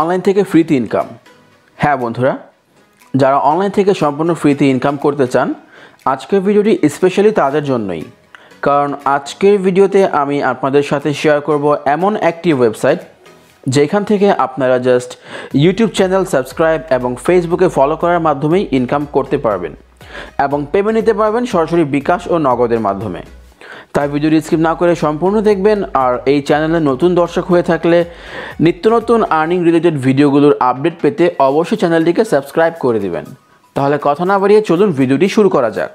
online থেকে ফ্রিতে income হ্যাঁ বন্ধুরা যারা অনলাইন থেকে সম্পূর্ণ ফ্রিতে ইনকাম করতে চান আজকের ভিডিওটি স্পেশালি তাদের জন্যই কারণ আজকের ভিডিওতে আমি আপনাদের সাথে শেয়ার করব এমন একটি ওয়েবসাইট যেখান থেকে আপনারা জাস্ট ইউটিউব চ্যানেল সাবস্ক্রাইব এবং ফেসবুকে ফলো করার মাধ্যমেই ইনকাম করতে পারবেন এবং পেমেন্ট নিতে পারবেন সরাসরি বিকাশ ও নগদের মাধ্যমে তাই ভিডিওটি স্কিপ না করে সম্পূর্ণ দেখবেন আর এই চ্যানেলে নতুন দর্শক হয়ে থাকলে নিত্য নতুন আর্নিং রিলেটেড ভিডিওগুলোর আপডেট পেতে অবশ্যই চ্যানেলটিকে সাবস্ক্রাইব করে দেবেন তাহলে কথা না বাড়িয়ে চলুন ভিডিওটি শুরু করা যাক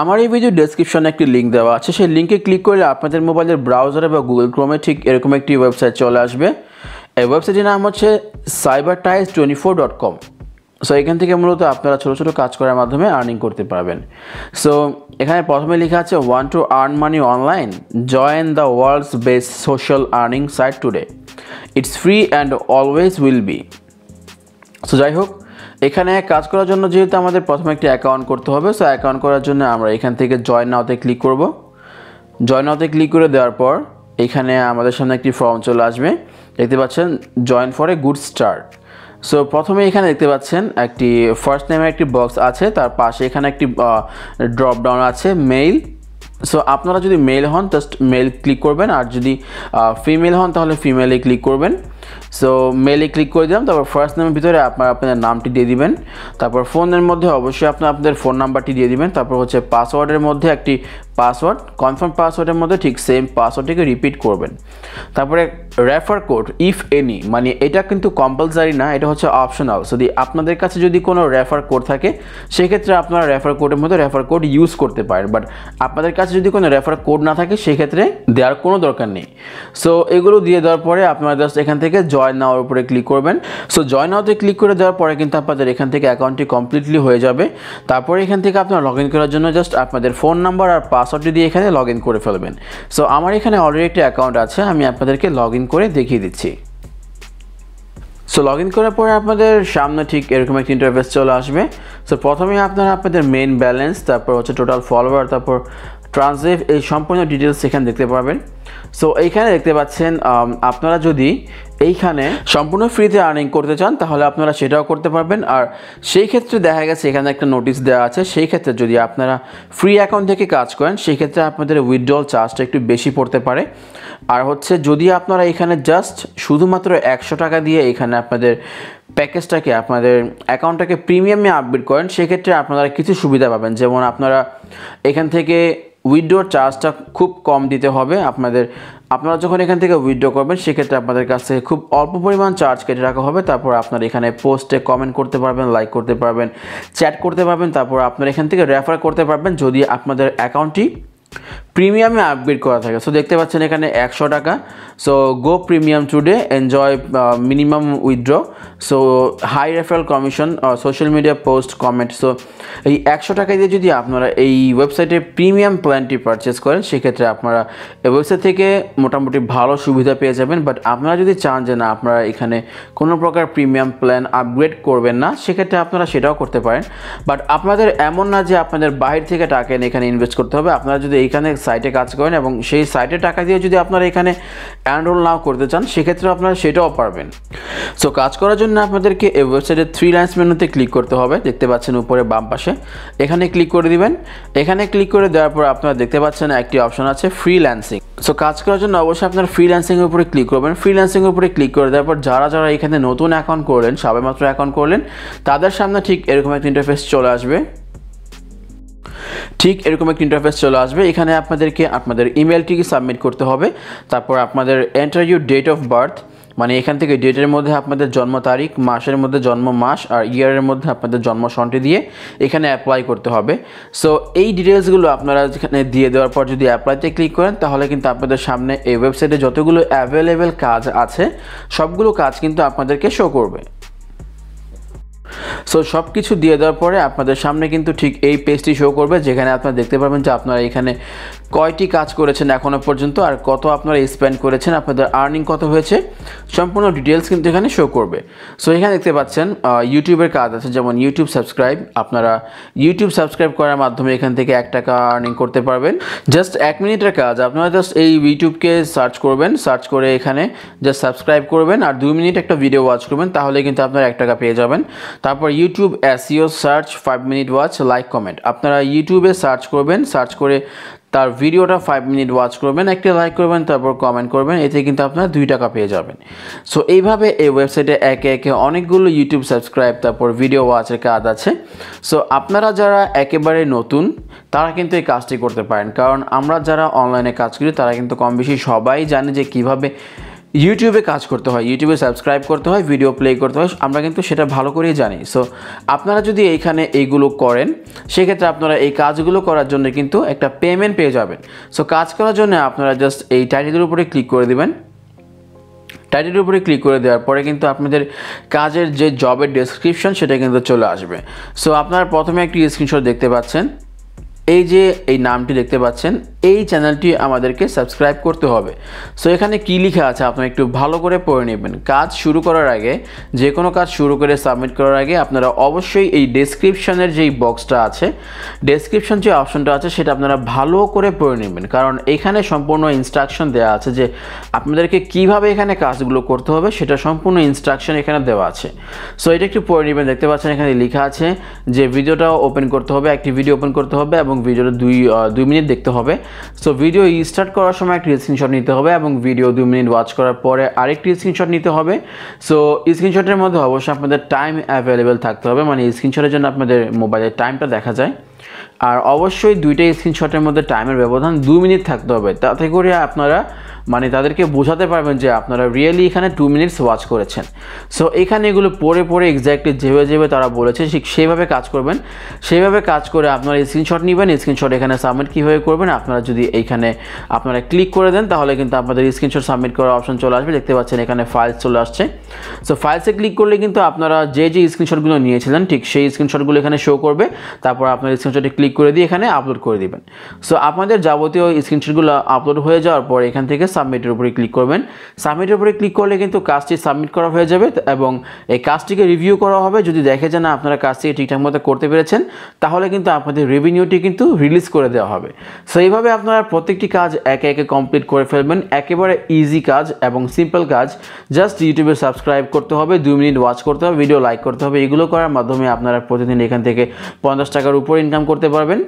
আমার এই ভিডিও ডেসক্রিপশনে একটি লিঙ্ক দেওয়া আছে সেই লিঙ্কে ক্লিক করলে আপনাদের মোবাইলের ব্রাউজারে বা গুগল ক্রোমে ঠিক এরকম একটি ওয়েবসাইট চলে আসবে এই ওয়েবসাইটের নাম হচ্ছে cyber ties twenty four dot com so এখান থেকে মূলত আপনারা ছোটো ছোটো কাজ করার মাধ্যমে আর্নিং করতে পারবেন সো এখানে প্রথমে লেখা আছে one to earn money online join the world's best social earning site today it's free and always will be so যাই হোক এখানে কাজ করার জন্য যেহেতু আমাদের প্রথমে একটি অ্যাকাউন্ট করতে হবে সো অ্যাকাউন্ট করার জন্য আমরা এখান থেকে জয়েন নাওতে ক্লিক করব জয়েন নাওতে ক্লিক করে দেওয়ার পর এখানে আমাদের সামনে একটি ফর্ম চলে আসবে দেখতে পাচ্ছেন join for a good start so প্রথমে এখানে দেখতে পাচ্ছেন একটি ফার্স্ট নেমে একটি বক্স আছে তার পাশে এখানে একটি ড্রপ ডাউন আছে মেইল সো আপনারা যদি মেল হন জাস্ট মেল ক্লিক করবেন আর যদি ফিমেল হন তাহলে ফিমেলে ক্লিক করবেন সো মেলে ক্লিক করে দিলাম তারপর ফার্স্ট নেমের ভিতরে আপনার আপনার নামটি দিয়ে দিবেন তারপর ফোনের মধ্যে অবশ্যই আপনি আপনাদের ফোন নাম্বারটি দিয়ে দিবেন তারপর হচ্ছে পাসওয়ার্ডের মধ্যে একটি পাসওয়ার্ড কনফার্ম পাসওয়ার্ডের মধ্যে ঠিক সেম পাসওয়ার্ডটিকে রিপিট করবেন তারপরে রেফার কোড ইফ এনি মানে এটা কিন্তু কম্পালসারি না এটা হচ্ছে অপশনাল যদি আপনাদের কাছে যদি কোনো রেফার কোড থাকে সেক্ষেত্রে আপনারা রেফার কোডের মধ্যে রেফার কোড ইউজ করতে পারেন বাট আপনাদের কাছে যদি কোনো রেফার কোড না থাকে সেক্ষেত্রে দেওয়ার কোনো দরকার নেই সো এগুলো দিয়ে দেওয়ার পরে আপনারা জাস্ট এখান থেকে থেকে জয় নাওয়ার উপরে ক্লিক করবেন সো জয় নাওতে ক্লিক করে দেওয়ার পরে কিন্তু আপনাদের এখান থেকে অ্যাকাউন্টটি কমপ্লিটলি হয়ে যাবে তারপরে এখান থেকে আপনার লগ করার জন্য জাস্ট আপনাদের ফোন নাম্বার আর পাসওয়ার্ডটি দিয়ে এখানে লগ করে ফেলবেন সো আমার এখানে অলরেডি একটি অ্যাকাউন্ট আছে আমি আপনাদেরকে লগ করে দেখিয়ে দিচ্ছি সো লগ ইন করার পরে আপনাদের সামনে ঠিক এরকম একটা ইন্টারভেস চলে আসবে সো প্রথমে আপনারা আপনাদের মেন ব্যালেন্স তারপর হচ্ছে টোটাল ফলোয়ার তারপর ট্রানজেভ এই সম্পূর্ণ ডিটেলস এখানে দেখতে পাবেন সো এইখানে দেখতে পাচ্ছেন আপনারা যদি এইখানে সম্পূর্ণ ফ্রিতে আর্নিং করতে চান তাহলে আপনারা সেটাও করতে পারবেন আর সেই ক্ষেত্রে দেখা গেছে এখানে একটা নোটিশ দেওয়া আছে সেই ক্ষেত্রে যদি আপনারা ফ্রি অ্যাকাউন্ট থেকে কাজ করেন সেই ক্ষেত্রে আপনাদের উইথড্রল চার্জটা একটু বেশি পড়তে পারে আর হচ্ছে যদি আপনারা এখানে জাস্ট শুধুমাত্র একশো টাকা দিয়ে এখানে আপনাদের প্যাকেজটাকে আপনাদের অ্যাকাউন্টটাকে প্রিমিয়ামে আপডেট করেন সেক্ষেত্রে আপনারা কিছু সুবিধা পাবেন যেমন আপনারা এখান থেকে উইড্রোর চার্জটা খুব কম দিতে হবে আপনাদের আপনারা যখন এখান থেকে উইথড্র করবেন সেক্ষেত্রে আপনাদের কাছে খুব অল্প পরিমাণ চার্জ কেটে রাখা হবে তারপর আপনারা এখানে পোস্টে কমেন্ট করতে পারবেন লাইক করতে পারবেন চ্যাট করতে পারবেন তারপর আপনারা এখান থেকে রেফার করতে পারবেন যদি আপনাদের অ্যাকাউন্টটি প্রিমিয়ামে আপগ্রেড করা থাকে সো দেখতে পাচ্ছেন এখানে একশো টাকা so go premium today enjoy minimum withdraw so high referral commission social media post comment so এই একশো টাকা দিয়ে যদি আপনারা এই ওয়েবসাইটে প্রিমিয়াম প্ল্যানটি পারচেস করেন সেক্ষেত্রে আপনারা এই ওয়েবসাইট থেকে মোটামুটি ভালো সুবিধা পেয়ে যাবেন বাট আপনারা যদি চান যে না আপনারা এখানে কোনো প্রকার প্রিমিয়াম প্ল্যান আপগ্রেড করবেন না সেক্ষেত্রে আপনারা সেটাও করতে পারেন বাট আপনাদের এমন না যে আপনাদের বাইরে থেকে টাকা এখানে ইনভেস্ট করতে হবে আপনারা যদি এইখানে সাইটে কাজ করেন এবং সেই সাইটে টাকা দিয়ে যদি আপনারা এখানে অ্যানরোল নাও করতে চান সেক্ষেত্রে আপনারা সেটাও পারবেন সো কাজ করার জন্য আপনাদেরকে এই ওয়েবসাইটের থ্রি লাইন্স মেনুতে ক্লিক করতে হবে দেখতে পাচ্ছেন উপরে বাম পাশে এখানে ক্লিক করে দিবেন এখানে ক্লিক করে দেওয়ার পর আপনারা দেখতে পাচ্ছেন একটি অপশন আছে ফ্রিল্যান্সিং সো কাজ করার জন্য অবশ্যই আপনার ফ্রিল্যান্সিংয়ের উপরে ক্লিক করবেন ফ্রিল্যান্সিংয়ের উপরে ক্লিক করে দেওয়ার পর যারা যারা এখানে নতুন অ্যাকাউন্ট করলেন সবেমাত্র অ্যাকাউন্ট করলেন তাদের সামনে ঠিক এরকম একটা ইন্টারফেস চলে আসবে ঠিক এরকম একটি ইন্টারফেস চলে আসবে এখানে আপনাদেরকে আপনাদের ইমেলটিকে সাবমিট করতে হবে তারপর আপনাদের ইউ ডেট অফ বার্থ মানে এখান থেকে ডেটের মধ্যে আপনাদের জন্ম তারিখ মাসের মধ্যে জন্ম মাস আর ইয়ারের মধ্যে আপনাদের জন্ম সন্টি দিয়ে এখানে অ্যাপ্লাই করতে হবে সো এই ডিটেলসগুলো আপনারা এখানে দিয়ে দেওয়ার পর যদি অ্যাপ্লাইতে ক্লিক করেন তাহলে কিন্তু আপনাদের সামনে এই ওয়েবসাইটে যতগুলো অ্যাভেলেবেল কাজ আছে সবগুলো কাজ কিন্তু আপনাদেরকে শো করবে সো সব কিছু দিয়ে দেওয়ার পরে আপনাদের সামনে কিন্তু ঠিক এই পেজটি শো করবে যেখানে আপনারা দেখতে পারবেন যে আপনারা এখানে কয়টি কাজ করেছেন এখনও পর্যন্ত আর কত আপনারা স্পেন্ড করেছেন আপনাদের আর্নিং কত হয়েছে সম্পূর্ণ ডিটেলস কিন্তু এখানে শো করবে সো এখানে দেখতে পাচ্ছেন ইউটিউবের কাজ আছে যেমন ইউটিউব সাবস্ক্রাইব আপনারা ইউটিউব সাবস্ক্রাইব করার মাধ্যমে এখান থেকে এক টাকা আর্নিং করতে পারবেন জাস্ট এক মিনিটের কাজ আপনারা জাস্ট এই ইউটিউবকে সার্চ করবেন সার্চ করে এখানে জাস্ট সাবস্ক্রাইব করবেন আর দুই মিনিট একটা ভিডিও ওয়াচ করবেন তাহলে কিন্তু আপনারা এক টাকা পেয়ে যাবেন তারপর ইউটিউব অ্যাসিও search five minute watch like comment আপনারা ইউটিউবে সার্চ করবেন সার্চ করে তার ভিডিওটা ফাইভ মিনিট ওয়াচ করবেন একটা লাইক করবেন তারপর কমেন্ট করবেন এতে কিন্তু আপনারা দুই টাকা পেয়ে যাবেন সো এইভাবে এই ওয়েবসাইটে একে একে অনেকগুলো ইউটিউব সাবস্ক্রাইব তারপর ভিডিও ওয়াচের কাজ আছে সো আপনারা যারা একেবারে নতুন তারা কিন্তু এই কাজটি করতে পারেন কারণ আমরা যারা অনলাইনে কাজ করি তারা কিন্তু কম বেশি সবাই জানে যে কিভাবে ইউটিউবে কাজ করতে হয় ইউটিউবে সাবস্ক্রাইব করতে হয় ভিডিও প্লে করতে হয় আমরা কিন্তু সেটা ভালো করেই জানি সো আপনারা যদি এইখানে এইগুলো করেন সেক্ষেত্রে আপনারা এই কাজগুলো করার জন্য কিন্তু একটা পেমেন্ট পেয়ে যাবেন সো কাজ করার জন্য আপনারা জাস্ট এই টাইটেলের উপরে ক্লিক করে দেবেন টাইটেলের উপরে ক্লিক করে দেওয়ার পরে কিন্তু আপনাদের কাজের যে জবের ডেসক্রিপশন সেটা কিন্তু চলে আসবে সো আপনারা প্রথমে একটি স্ক্রিনশট দেখতে পাচ্ছেন এই যে এই নামটি দেখতে পাচ্ছেন এই চ্যানেলটি আমাদেরকে সাবস্ক্রাইব করতে হবে সো এখানে কি লেখা আছে আপনারা একটু ভালো করে পড়ে নেবেন কাজ শুরু করার আগে যে কোনো কাজ শুরু করে সাবমিট করার আগে আপনারা অবশ্যই এই ডেসক্রিপশনের যেই বক্সটা আছে ডেসক্রিপশন যে অপশনটা আছে সেটা আপনারা ভালো করে পড়ে নেবেন কারণ এখানে সম্পূর্ণ ইনস্ট্রাকশন দেওয়া আছে যে আপনাদেরকে কিভাবে এখানে কাজগুলো করতে হবে সেটা সম্পূর্ণ ইনস্ট্রাকশন এখানে দেওয়া আছে সো এটা একটু পড়ে নেবেন দেখতে পাচ্ছেন এখানে লেখা আছে যে ভিডিওটা ওপেন করতে হবে একটি ভিডিও ওপেন করতে হবে এবং ভিডিওটা দুই দুই মিনিট দেখতে হবে সো ভিডিও স্টার্ট করার সময় একটি স্ক্রিনশট নিতে হবে এবং ভিডিও দুই মিনিট ওয়াচ করার পরে আরেকটি স্ক্রিনশট নিতে হবে সো স্ক্রিনশটের মধ্যে অবশ্যই আপনাদের টাইম অ্যাভেলেবেল থাকতে হবে মানে স্ক্রিনশটের জন্য আপনাদের মোবাইলের টাইমটা দেখা যায় আর অবশ্যই দুইটা স্ক্রিনশটের মধ্যে টাইমের ব্যবধান দু মিনিট থাকতে হবে তাতে করে আপনারা মানে তাদেরকে বোঝাতে পারবেন যে আপনারা রিয়েলি এখানে টু মিনিটস ওয়াচ করেছেন সো এখানে এগুলো পরে পরে এক্স্যাক্টলি যেভাবে যেভাবে তারা বলেছে ঠিক সেইভাবে কাজ করবেন সেইভাবে কাজ করে আপনারা স্ক্রিনশট নেবেন স্ক্রিনশট এখানে সাবমিট কীভাবে করবেন আপনারা যদি এইখানে আপনারা ক্লিক করে দেন তাহলে কিন্তু আপনাদের স্ক্রিনশট সাবমিট করার অপশন চলে আসবে দেখতে পাচ্ছেন এখানে ফাইলস চলে আসছে সো ফাইলসে ক্লিক করলে কিন্তু আপনারা যে যে স্ক্রিনশটগুলো নিয়েছিলেন ঠিক সেই স্ক্রিনশটগুলো এখানে শো করবে তারপর আপনার স্ক্রিনশটে ক্লিক করে দিয়ে এখানে আপলোড করে দিবেন সো আপনাদের যাবতীয় স্ক্রিনশটগুলো আপলোড হয়ে যাওয়ার পর এখান থেকে সাবমিটের উপরে ক্লিক করবেন সাবমিটের উপরে ক্লিক করলে কিন্তু কাজটি সাবমিট করা হয়ে যাবে এবং এই কাজটিকে রিভিউ করা হবে যদি দেখে যে না আপনারা কাজটিকে ঠিকঠাক মতো করতে পেরেছেন তাহলে কিন্তু আপনাদের রেভিনিউটি কিন্তু রিলিজ করে দেওয়া হবে সো এইভাবে আপনারা প্রত্যেকটি কাজ একে একে কমপ্লিট করে ফেলবেন একেবারে ইজি কাজ এবং সিম্পল কাজ জাস্ট ইউটিউবে সাবস্ক্রাইব করতে হবে দুই মিনিট ওয়াচ করতে হবে ভিডিও লাইক করতে হবে এগুলো করার মাধ্যমে আপনারা প্রতিদিন এখান থেকে পঞ্চাশ টাকার উপর ইনকাম করতে পারবেন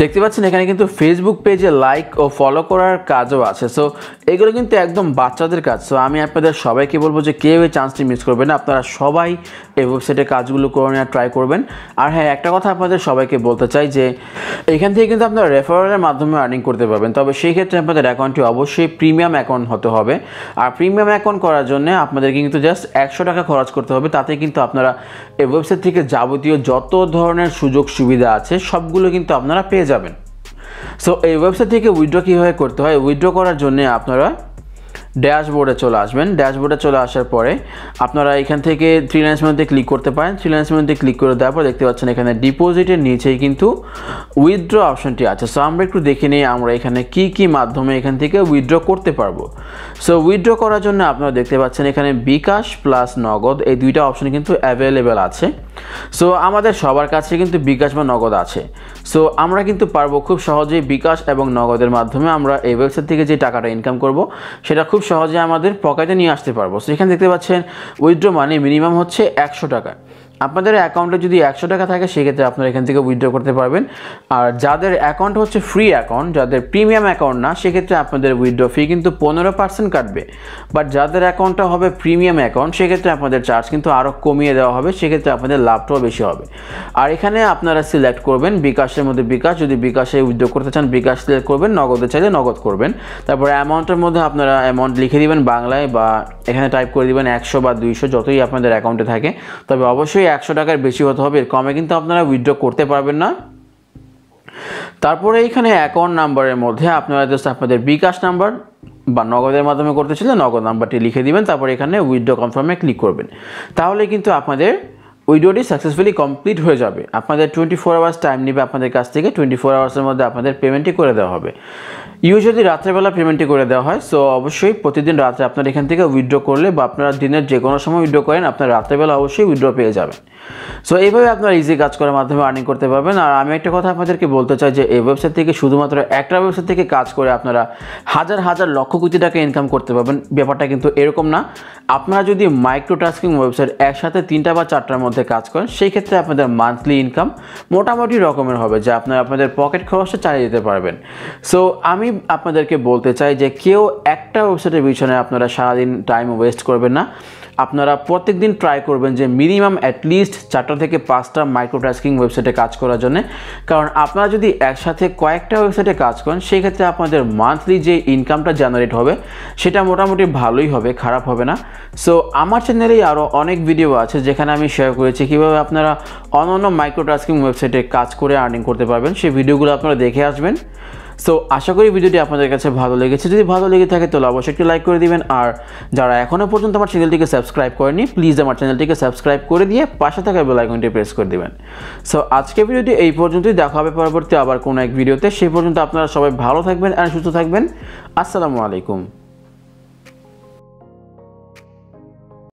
দেখতে পাচ্ছেন এখানে কিন্তু ফেসবুক পেজে লাইক ও ফলো করার কাজও আছে সো এগুলো কিন্তু একদম বাচ্চাদের কাজ সো আমি আপনাদের সবাইকে বলবো যে কেউ এই চান্সটি মিস করবেন না আপনারা সবাই এই ওয়েবসাইটে কাজগুলো করে নেওয়ার ট্রাই করবেন আর হ্যাঁ একটা কথা আপনাদের সবাইকে বলতে চাই যে এখান থেকে কিন্তু আপনারা রেফারেলের মাধ্যমে আর্নিং করতে পারবেন তবে সেই ক্ষেত্রে আপনাদের অ্যাকাউন্টটি অবশ্যই প্রিমিয়াম অ্যাকাউন্ট হতে হবে আর প্রিমিয়াম অ্যাকাউন্ট করার জন্য আপনাদেরকে কিন্তু জাস্ট একশো টাকা খরচ করতে হবে তাতে কিন্তু আপনারা এই ওয়েবসাইট থেকে যাবতীয় যত ধরনের সুযোগ সুবিধা আছে সবগুলো কিন্তু আপনারা পেয়ে যাবেন সো এই ওয়েবসাইট থেকে উইড্রো কীভাবে করতে হয় উইথড্র করার জন্য আপনারা ড্যাশবোর্ডে চলে আসবেন ড্যাশবোর্ডে চলে আসার পরে আপনারা এখান থেকে থ্রি লাইন্স ক্লিক করতে পারেন থ্রি লাইন্স ক্লিক করে দেওয়ার পর দেখতে পাচ্ছেন এখানে ডিপোজিটের নিচেই কিন্তু উইথড্র অপশনটি আছে সো আমরা একটু দেখে নিই আমরা এখানে কি কি মাধ্যমে এখান থেকে উইথড্র করতে পারবো সো উইথড্র করার জন্য আপনারা দেখতে পাচ্ছেন এখানে বিকাশ প্লাস নগদ এই দুইটা অপশন কিন্তু অ্যাভেলেবেল আছে সো আমাদের সবার কাছে কিন্তু বিকাশ বা নগদ আছে সো আমরা কিন্তু পারবো খুব সহজেই বিকাশ এবং নগদের মাধ্যমে আমরা এই ওয়েবসাইট থেকে যে টাকাটা ইনকাম করব সেটা খুব সহজে আমাদের পকেটে নিয়ে আসতে পারবো সেখানে দেখতে পাচ্ছেন উইথড্র মানি মিনিমাম হচ্ছে একশো টাকা আপনাদের অ্যাকাউন্টে যদি একশো টাকা থাকে সেক্ষেত্রে আপনারা এখান থেকে উইথড্র করতে পারবেন আর যাদের অ্যাকাউন্ট হচ্ছে ফ্রি অ্যাকাউন্ট যাদের প্রিমিয়াম অ্যাকাউন্ট না সেক্ষেত্রে আপনাদের উইথড্র ফি কিন্তু পনেরো পার্সেন্ট কাটবে বাট যাদের অ্যাকাউন্টটা হবে প্রিমিয়াম অ্যাকাউন্ট সেক্ষেত্রে আপনাদের চার্জ কিন্তু আরও কমিয়ে দেওয়া হবে সেক্ষেত্রে আপনাদের লাভটাও বেশি হবে আর এখানে আপনারা সিলেক্ট করবেন বিকাশের মধ্যে বিকাশ যদি বিকাশে উইথড্র করতে চান বিকাশ সিলেক্ট করবেন নগদে চাইলে নগদ করবেন তারপরে অ্যামাউন্টের মধ্যে আপনারা অ্যামাউন্ট লিখে দিবেন বাংলায় বা এখানে টাইপ করে দিবেন একশো বা দুইশো যতই আপনাদের অ্যাকাউন্টে থাকে তবে অবশ্যই একশো টাকার বেশি হতে হবে এর কমে কিন্তু আপনারা উইথড্র করতে পারবেন না তারপরে এইখানে অ্যাকাউন্ট নাম্বারের মধ্যে আপনারা জাস্ট আপনাদের বিকাশ নাম্বার বা নগদের মাধ্যমে করতে চাইলে নগদ নাম্বারটি লিখে দিবেন তারপর এখানে উইথড্র কনফার্মে ক্লিক করবেন তাহলে কিন্তু আপনাদের উইডোটি সাকসেসফুলি কমপ্লিট হয়ে যাবে আপনাদের টোয়েন্টি ফোর আওয়ার্স টাইম নেবে আপনাদের কাছ থেকে টোয়েন্টি ফোর আওয়ার্সের মধ্যে আপনাদের পেমেন্টটি করে দেওয়া হবে ইউ যদি রাত্রেবেলা পেমেন্টটি করে দেওয়া হয় সো অবশ্যই প্রতিদিন রাত্রে আপনার এখান থেকে উইড্রো করলে বা আপনারা দিনের যে কোনো সময় উইড্রো করেন আপনার রাত্রেবেলা অবশ্যই উইড্রো পেয়ে যাবেন সো এইভাবে আপনারা ইজি কাজ করার মাধ্যমে আর্নিং করতে পারবেন আর আমি একটা কথা আপনাদেরকে বলতে চাই যে এই ওয়েবসাইট থেকে শুধুমাত্র একটা ওয়েবসাইট থেকে কাজ করে আপনারা হাজার হাজার লক্ষ কোটি টাকা ইনকাম করতে পারবেন ব্যাপারটা কিন্তু এরকম না আপনারা যদি মাইক্রো টাস্কিং ওয়েবসাইট একসাথে তিনটা বা চারটার মধ্যে কাজ করেন সেই ক্ষেত্রে আপনাদের মান্থলি ইনকাম মোটামুটি রকমের হবে যা আপনারা আপনাদের পকেট খরচটা চালিয়ে যেতে পারবেন সো আমি আপনাদেরকে বলতে চাই যে কেউ একটা ওয়েবসাইটের পিছনে আপনারা সারাদিন টাইম ওয়েস্ট করবেন না আপনারা প্রত্যেক দিন ট্রাই করবেন যে মিনিমাম অ্যাটলিস্ট চারটা থেকে পাঁচটা মাইক্রো টাস্কিং ওয়েবসাইটে কাজ করার জন্য কারণ আপনারা যদি একসাথে কয়েকটা ওয়েবসাইটে কাজ করেন সেই ক্ষেত্রে আপনাদের মান্থলি যে ইনকামটা জেনারেট হবে সেটা মোটামুটি ভালোই হবে খারাপ হবে না সো আমার চ্যানেলেই আরও অনেক ভিডিও আছে যেখানে আমি শেয়ার করেছি কীভাবে আপনারা অন্য অন্য মাইক্রো টাস্কিং ওয়েবসাইটে কাজ করে আর্নিং করতে পারবেন সেই ভিডিওগুলো আপনারা দেখে আসবেন সো আশা করি ভিডিওটি আপনাদের কাছে ভালো লেগেছে যদি ভালো লেগে থাকে তাহলে অবশ্যই একটি লাইক করে দিবেন আর যারা এখনও পর্যন্ত আমার চ্যানেলটিকে সাবস্ক্রাইব করেনি প্লিজ আমার চ্যানেলটিকে সাবস্ক্রাইব করে দিয়ে পাশে থাকা বেল আইকনটি প্রেস করে দিবেন সো আজকে ভিডিওটি এই পর্যন্তই দেখা হবে পরবর্তী আবার কোনো এক ভিডিওতে সেই পর্যন্ত আপনারা সবাই ভালো থাকবেন আর সুস্থ থাকবেন আসসালামু আলাইকুম